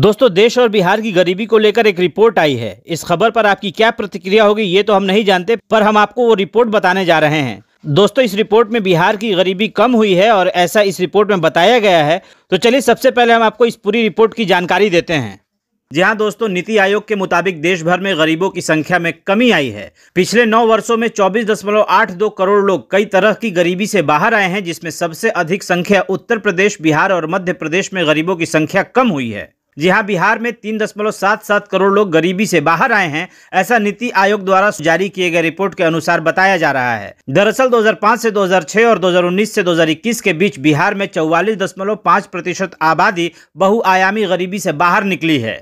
दोस्तों देश और बिहार की गरीबी को लेकर एक रिपोर्ट आई है इस खबर पर आपकी क्या प्रतिक्रिया होगी ये तो हम नहीं जानते पर हम आपको वो रिपोर्ट बताने जा रहे हैं दोस्तों इस रिपोर्ट में बिहार की गरीबी कम हुई है और ऐसा इस रिपोर्ट में बताया गया है तो चलिए सबसे पहले हम आपको इस पूरी रिपोर्ट की जानकारी देते हैं जी हाँ दोस्तों नीति आयोग के मुताबिक देश भर में गरीबों की संख्या में कमी आई है पिछले नौ वर्षों में 24.82 करोड़ लोग कई तरह की गरीबी से बाहर आए हैं जिसमें सबसे अधिक संख्या उत्तर प्रदेश बिहार और मध्य प्रदेश में गरीबों की संख्या कम हुई है जी हाँ बिहार में तीन दशमलव सात सात करोड़ लोग गरीबी से बाहर आए हैं ऐसा नीति आयोग द्वारा जारी किए गए रिपोर्ट के अनुसार बताया जा रहा है दरअसल 2005 से 2006 और 2019 से 2021 के बीच बिहार में चौवालीस दशमलव पाँच प्रतिशत आबादी बहुआयामी गरीबी से बाहर निकली है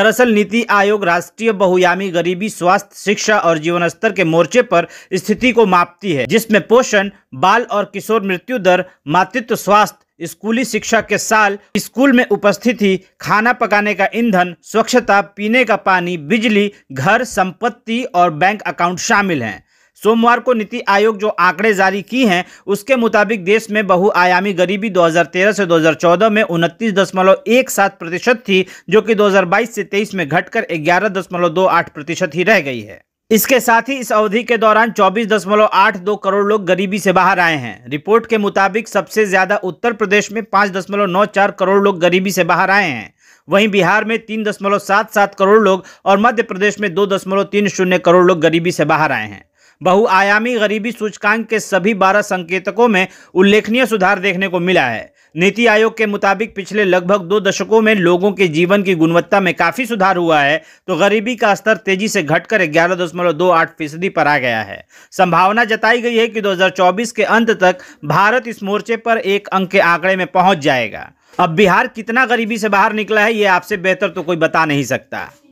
दरअसल नीति आयोग राष्ट्रीय बहुआयामी गरीबी स्वास्थ्य शिक्षा और जीवन स्तर के मोर्चे पर स्थिति को मापती है जिसमें पोषण बाल और किशोर मृत्यु दर मातृत्व स्वास्थ्य स्कूली शिक्षा के साल स्कूल में उपस्थित ही खाना पकाने का ईंधन स्वच्छता पीने का पानी बिजली घर संपत्ति और बैंक अकाउंट शामिल हैं सोमवार को नीति आयोग जो आंकड़े जारी किए हैं उसके मुताबिक देश में बहुआयामी गरीबी 2013 से 2014 में उनतीस दशमलव एक सात प्रतिशत थी जो कि 2022 से 23 में घटकर ग्यारह दशमलव दो आठ प्रतिशत ही रह गई है इसके साथ ही इस अवधि के दौरान 24.82 करोड़ लोग गरीबी से बाहर आए हैं रिपोर्ट के मुताबिक सबसे ज्यादा उत्तर प्रदेश में 5.94 करोड़ लोग गरीबी से बाहर आए हैं वहीं बिहार में 3.77 करोड़ लोग और मध्य प्रदेश में 2.30 करोड़ लोग गरीबी से बाहर आए हैं बहुआयामी गरीबी सूचकांक के सभी बारह संकेतकों में उल्लेखनीय सुधार देखने को मिला है नीति आयोग के मुताबिक पिछले लगभग दो दशकों में लोगों के जीवन की गुणवत्ता में काफी सुधार हुआ है तो गरीबी का स्तर तेजी से घटकर ग्यारह दशमलव दो आठ फीसदी पर आ गया है संभावना जताई गई है कि 2024 के अंत तक भारत इस मोर्चे पर एक अंक के आंकड़े में पहुंच जाएगा अब बिहार कितना गरीबी से बाहर निकला है ये आपसे बेहतर तो कोई बता नहीं सकता